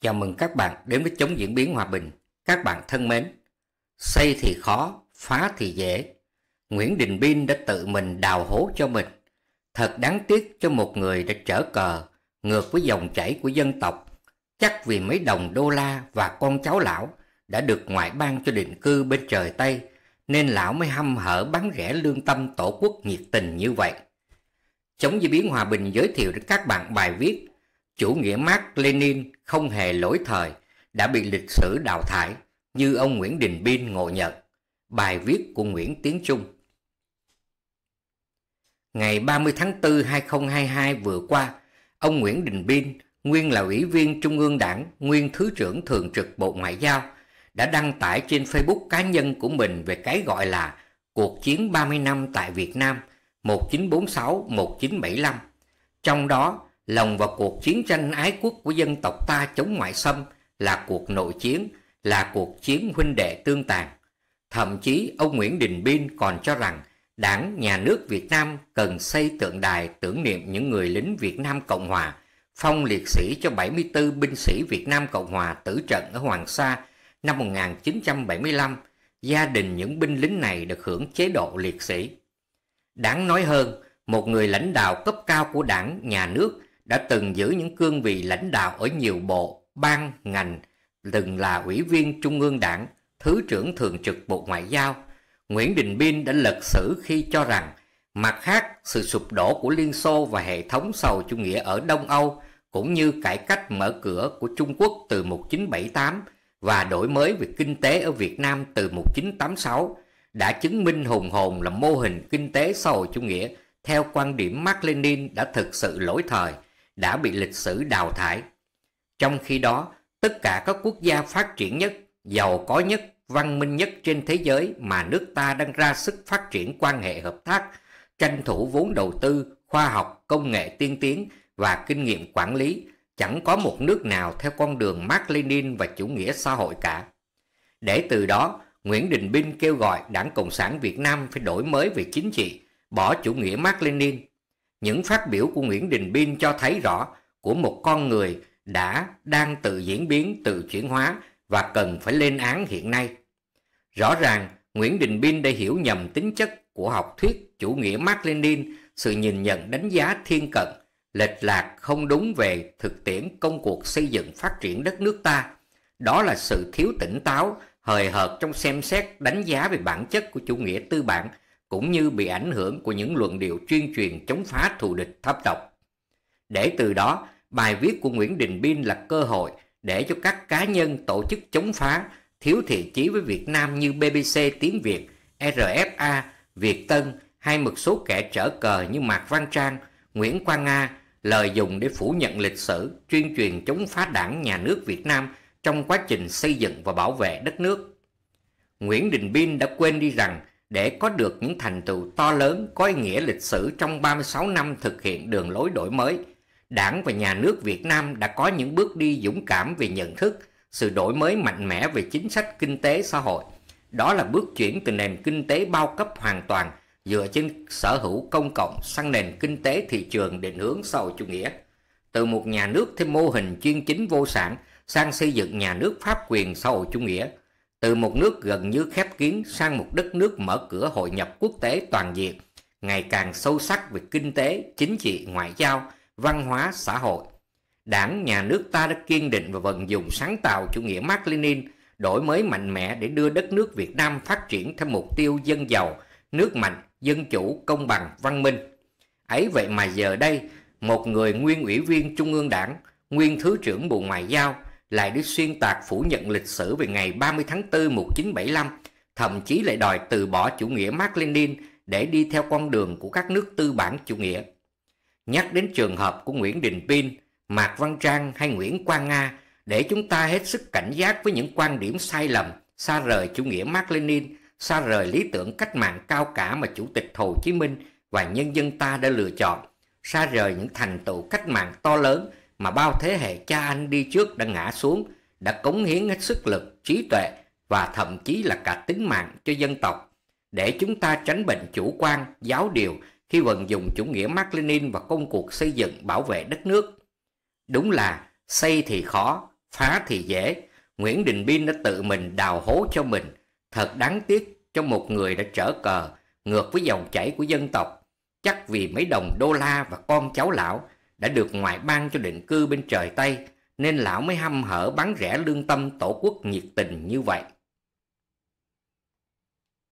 Chào mừng các bạn đến với Chống Diễn biến Hòa Bình. Các bạn thân mến, xây thì khó, phá thì dễ. Nguyễn Đình Bin đã tự mình đào hố cho mình. Thật đáng tiếc cho một người đã trở cờ, ngược với dòng chảy của dân tộc. Chắc vì mấy đồng đô la và con cháu lão đã được ngoại bang cho định cư bên trời Tây, nên lão mới hăm hở bán rẻ lương tâm tổ quốc nhiệt tình như vậy. Chống diễn biến Hòa Bình giới thiệu đến các bạn bài viết chủ nghĩa Mark Lenin không hề lỗi thời, đã bị lịch sử đào thải như ông Nguyễn Đình Bin ngộ nhận. Bài viết của Nguyễn Tiến Trung Ngày 30 tháng 4 2022 vừa qua, ông Nguyễn Đình Bin, nguyên là ủy viên Trung ương Đảng, nguyên Thứ trưởng Thường trực Bộ Ngoại giao, đã đăng tải trên Facebook cá nhân của mình về cái gọi là Cuộc chiến 30 năm tại Việt Nam 1946-1975. Trong đó, lòng vào cuộc chiến tranh ái quốc của dân tộc ta chống ngoại xâm là cuộc nội chiến, là cuộc chiến huynh đệ tương tàn. Thậm chí ông Nguyễn Đình Bin còn cho rằng đảng, nhà nước Việt Nam cần xây tượng đài tưởng niệm những người lính Việt Nam Cộng Hòa, phong liệt sĩ cho 74 binh sĩ Việt Nam Cộng Hòa tử trận ở Hoàng Sa năm 1975, gia đình những binh lính này được hưởng chế độ liệt sĩ. Đáng nói hơn, một người lãnh đạo cấp cao của đảng, nhà nước đã từng giữ những cương vị lãnh đạo ở nhiều bộ, ban, ngành, từng là ủy viên Trung ương Đảng, Thứ trưởng Thường trực Bộ Ngoại giao. Nguyễn Đình Biên đã lật sử khi cho rằng, mặt khác sự sụp đổ của Liên Xô và hệ thống xã chủ nghĩa ở Đông Âu cũng như cải cách mở cửa của Trung Quốc từ 1978 và đổi mới về kinh tế ở Việt Nam từ 1986 đã chứng minh hùng hồn là mô hình kinh tế xã chủ nghĩa theo quan điểm Mark Lenin đã thực sự lỗi thời – đã bị lịch sử đào thải. Trong khi đó, tất cả các quốc gia phát triển nhất, giàu có nhất, văn minh nhất trên thế giới mà nước ta đang ra sức phát triển quan hệ hợp tác, tranh thủ vốn đầu tư, khoa học, công nghệ tiên tiến và kinh nghiệm quản lý, chẳng có một nước nào theo con đường Mark Lenin và chủ nghĩa xã hội cả. Để từ đó, Nguyễn Đình Binh kêu gọi Đảng Cộng sản Việt Nam phải đổi mới về chính trị, bỏ chủ nghĩa Mark Lenin, những phát biểu của Nguyễn Đình Bin cho thấy rõ của một con người đã đang tự diễn biến, tự chuyển hóa và cần phải lên án hiện nay. Rõ ràng, Nguyễn Đình Bin đã hiểu nhầm tính chất của học thuyết chủ nghĩa Mark Lenin, sự nhìn nhận đánh giá thiên cận, lệch lạc không đúng về thực tiễn công cuộc xây dựng phát triển đất nước ta. Đó là sự thiếu tỉnh táo, hời hợt trong xem xét đánh giá về bản chất của chủ nghĩa tư bản cũng như bị ảnh hưởng của những luận điệu chuyên truyền chống phá thù địch thấp độc. Để từ đó, bài viết của Nguyễn Đình Bin là cơ hội để cho các cá nhân tổ chức chống phá thiếu thiện chí với Việt Nam như BBC Tiếng Việt, RFA, Việt Tân hay một số kẻ trở cờ như Mạc Văn Trang, Nguyễn Quang Nga lời dùng để phủ nhận lịch sử, chuyên truyền chống phá đảng nhà nước Việt Nam trong quá trình xây dựng và bảo vệ đất nước. Nguyễn Đình Bin đã quên đi rằng để có được những thành tựu to lớn có ý nghĩa lịch sử trong 36 năm thực hiện đường lối đổi mới, Đảng và Nhà nước Việt Nam đã có những bước đi dũng cảm về nhận thức, sự đổi mới mạnh mẽ về chính sách kinh tế xã hội. Đó là bước chuyển từ nền kinh tế bao cấp hoàn toàn dựa trên sở hữu công cộng sang nền kinh tế thị trường định hướng xã hội chủ nghĩa. Từ một nhà nước theo mô hình chuyên chính vô sản sang xây dựng nhà nước pháp quyền xã hội chủ nghĩa – từ một nước gần như khép kín sang một đất nước mở cửa hội nhập quốc tế toàn diện, ngày càng sâu sắc về kinh tế, chính trị, ngoại giao, văn hóa, xã hội. Đảng, nhà nước ta đã kiên định và vận dụng sáng tạo chủ nghĩa Mark Lenin, đổi mới mạnh mẽ để đưa đất nước Việt Nam phát triển theo mục tiêu dân giàu, nước mạnh, dân chủ, công bằng, văn minh. Ấy vậy mà giờ đây, một người nguyên ủy viên Trung ương Đảng, nguyên Thứ trưởng Bộ Ngoại giao, lại đi xuyên tạc phủ nhận lịch sử về ngày 30 tháng 4 1975, thậm chí lại đòi từ bỏ chủ nghĩa Mark Lenin để đi theo con đường của các nước tư bản chủ nghĩa. Nhắc đến trường hợp của Nguyễn Đình Pin, Mạc Văn Trang hay Nguyễn Quang Nga để chúng ta hết sức cảnh giác với những quan điểm sai lầm, xa rời chủ nghĩa Mark Lenin, xa rời lý tưởng cách mạng cao cả mà Chủ tịch Hồ Chí Minh và nhân dân ta đã lựa chọn, xa rời những thành tựu cách mạng to lớn mà bao thế hệ cha anh đi trước đã ngã xuống, đã cống hiến hết sức lực, trí tuệ và thậm chí là cả tính mạng cho dân tộc, để chúng ta tránh bệnh chủ quan, giáo điều khi vận dụng chủ nghĩa Mác Lenin vào công cuộc xây dựng bảo vệ đất nước. Đúng là xây thì khó, phá thì dễ, Nguyễn Đình Bin đã tự mình đào hố cho mình, thật đáng tiếc cho một người đã trở cờ, ngược với dòng chảy của dân tộc, chắc vì mấy đồng đô la và con cháu lão đã được ngoại ban cho định cư bên trời Tây nên lão mới hăm hở bán rẻ lương tâm tổ quốc nhiệt tình như vậy.